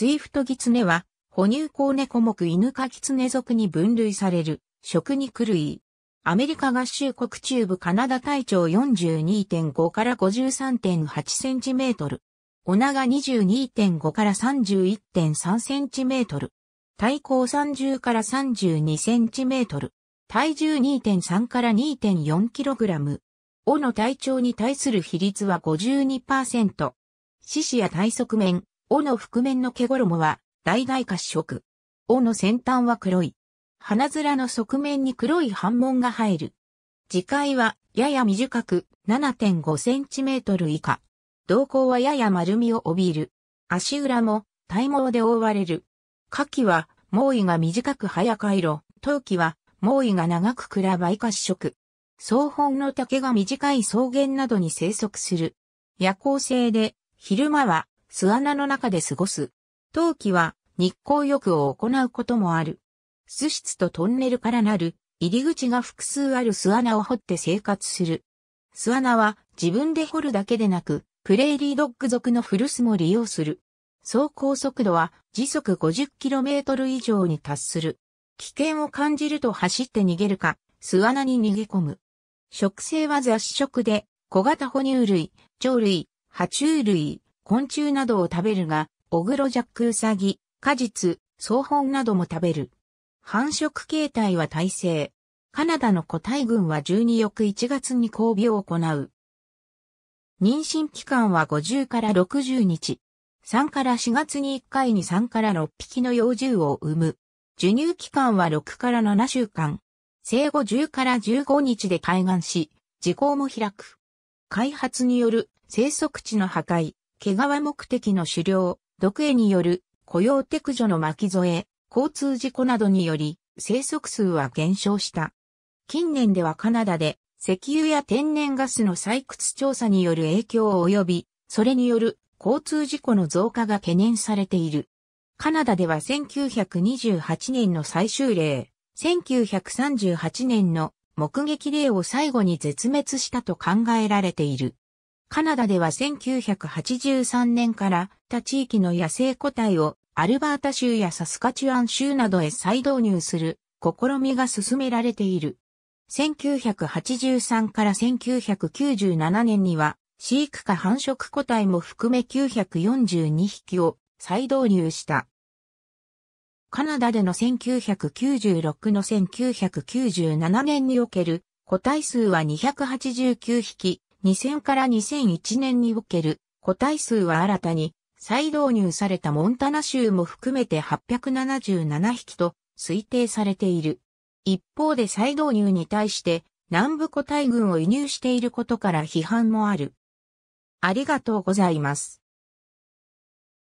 スイフトギツネは、哺乳項猫目犬科キツネ属に分類される、食肉類。アメリカ合衆国中部カナダ体長42.5から53.8センチメートル。お長22.5から31.3センチメートル。体高30から32センチメートル。体重2.3から2.4キログラム。尾の体長に対する比率は52%。四肢や体側面、尾の覆面の毛衣は、大々褐色。尾の先端は黒い。花面の側面に黒い斑紋が入る。次回は、やや短く、7.5センチメートル以下。瞳孔はやや丸みを帯びる。足裏も、体毛で覆われる。下記は、毛衣が短く早回路、陶器は、毛衣が長く暗梅褐色。総本の竹が短い草原などに生息する。夜行性で、昼間は巣穴の中で過ごす。冬季は日光浴を行うこともある。巣室とトンネルからなる入り口が複数ある巣穴を掘って生活する。巣穴は自分で掘るだけでなく、プレーリードッグ族の古巣も利用する。走行速度は時速 50km 以上に達する。危険を感じると走って逃げるか、巣穴に逃げ込む。食性は雑食で、小型哺乳類、鳥類、爬虫類、昆虫などを食べるが、オグロジャックウサギ、果実、草本なども食べる。繁殖形態は耐性。カナダの個体群は12翌1月に交尾を行う。妊娠期間は50から60日。3から4月に1回に3から6匹の幼獣を産む。授乳期間は6から7週間。生後10から15日で開眼し、時効も開く。開発による生息地の破壊、毛皮目的の狩猟、毒餌による雇用撤除の巻き添え、交通事故などにより生息数は減少した。近年ではカナダで石油や天然ガスの採掘調査による影響を及び、それによる交通事故の増加が懸念されている。カナダでは1928年の最終例、1938年の目撃例を最後に絶滅したと考えられている。カナダでは1983年から他地域の野生個体をアルバータ州やサスカチュアン州などへ再導入する試みが進められている。1983から1997年には飼育下繁殖個体も含め942匹を再導入した。カナダでの1996の1997年における個体数は289匹、2000から2001年における個体数は新たに再導入されたモンタナ州も含めて877匹と推定されている。一方で再導入に対して南部個体群を輸入していることから批判もある。ありがとうございます。